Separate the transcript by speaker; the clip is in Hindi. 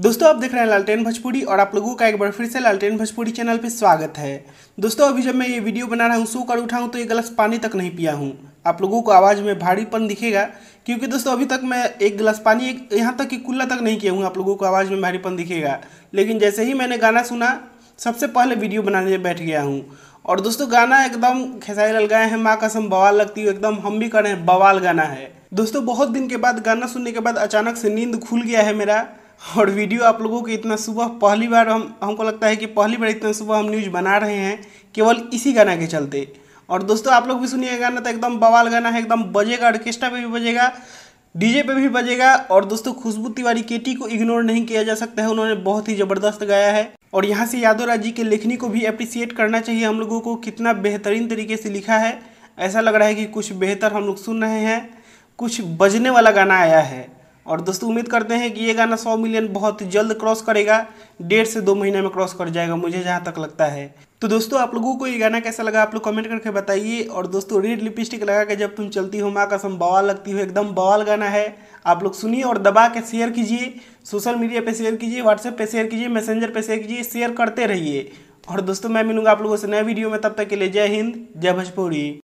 Speaker 1: दोस्तों आप देख रहे हैं लालटेन भोजपुरी और आप लोगों का एक बार फिर से लालटेन भोजपुरी चैनल पर स्वागत है दोस्तों अभी जब मैं ये वीडियो बना रहा हूँ सो कर उठाऊँ तो ये गिलास पानी तक नहीं पिया हूँ आप लोगों को आवाज़ में भारीपन दिखेगा क्योंकि दोस्तों अभी तक मैं एक गिलास पानी एक यहाँ तक कि कुल्ला तक नहीं किया हूँ आप लोगों को आवाज़ में भारीपन दिखेगा लेकिन जैसे ही मैंने गाना सुना सबसे पहले वीडियो बनाने बैठ गया हूँ और दोस्तों गाना एकदम खेसाई लल गाए हैं माँ कसम बवाल लगती हूँ एकदम हम भी करें बवाल गाना है दोस्तों बहुत दिन के बाद गाना सुनने के बाद अचानक से नींद खुल गया है मेरा और वीडियो आप लोगों को इतना सुबह पहली बार हम हमको लगता है कि पहली बार इतना सुबह हम न्यूज़ बना रहे हैं केवल इसी गाना के चलते और दोस्तों आप लोग भी सुनिए गाना तो एकदम बवाल गाना है एकदम बजेगा ऑर्केस्ट्रा पे भी बजेगा डीजे पे भी बजेगा और दोस्तों खुशबू तिवारी केटी को इग्नोर नहीं किया जा सकता है उन्होंने बहुत ही ज़बरदस्त गाया है और यहाँ से यादवराज जी के लेखनी को भी अप्रिसिएट करना चाहिए हम लोगों को कितना बेहतरीन तरीके से लिखा है ऐसा लग रहा है कि कुछ बेहतर हम लोग सुन रहे हैं कुछ बजने वाला गाना आया है और दोस्तों उम्मीद करते हैं कि ये गाना सौ मिलियन बहुत जल्द क्रॉस करेगा डेढ़ से दो महीने में क्रॉस कर जाएगा मुझे जहाँ तक लगता है तो दोस्तों आप लोगों को ये गाना कैसा लगा आप लोग कमेंट करके बताइए और दोस्तों रेड लिपस्टिक लगा के जब तुम चलती हो माँ कसम बवाल लगती हो एकदम बवाल गाना है आप लोग सुनिए और दबा के शेयर कीजिए सोशल मीडिया पर शेयर कीजिए व्हाट्सएप पर शेयर कीजिए मैसेंजर पर शेयर कीजिए शेयर करते रहिए और दोस्तों मैं मिलूंगा आप लोगों से नए वीडियो में तब तक के लिए जय हिंद जय भोजपुरी